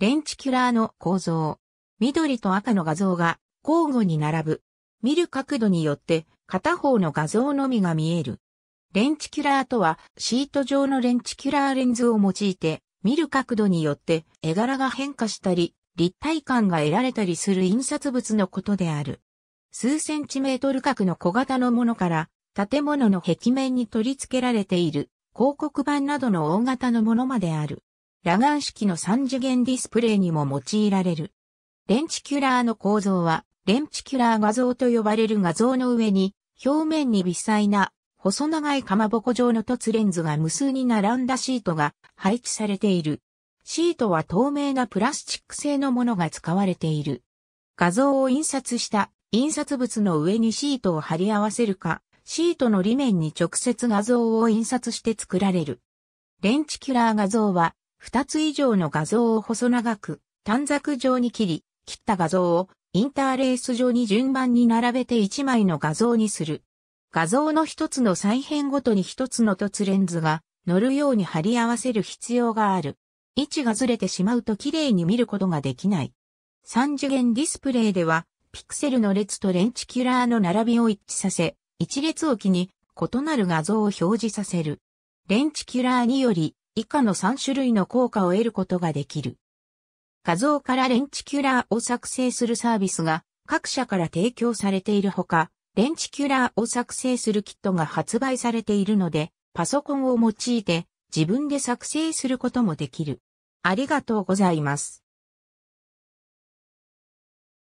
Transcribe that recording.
レンチキュラーの構造。緑と赤の画像が交互に並ぶ。見る角度によって片方の画像のみが見える。レンチキュラーとはシート状のレンチキュラーレンズを用いて見る角度によって絵柄が変化したり立体感が得られたりする印刷物のことである。数センチメートル角の小型のものから建物の壁面に取り付けられている広告板などの大型のものまである。ラガン式の三次元ディスプレイにも用いられる。レンチキュラーの構造は、レンチキュラー画像と呼ばれる画像の上に、表面に微細な、細長いかまぼこ状の凸レンズが無数に並んだシートが配置されている。シートは透明なプラスチック製のものが使われている。画像を印刷した印刷物の上にシートを貼り合わせるか、シートの裏面に直接画像を印刷して作られる。レンチキュラー画像は二つ以上の画像を細長く短冊状に切り、切った画像をインターレース上に順番に並べて一枚の画像にする。画像の一つの再編ごとに一つの凸レンズが乗るように貼り合わせる必要がある。位置がずれてしまうと綺麗に見ることができない。三次元ディスプレイでは、ピクセルの列とレンチキュラーの並びを一致させ、一列置きに異なる画像を表示させる。レンチキュラーにより以下の3種類の効果を得ることができる。画像からレンチキュラーを作成するサービスが各社から提供されているほか、レンチキュラーを作成するキットが発売されているので、パソコンを用いて自分で作成することもできる。ありがとうございます。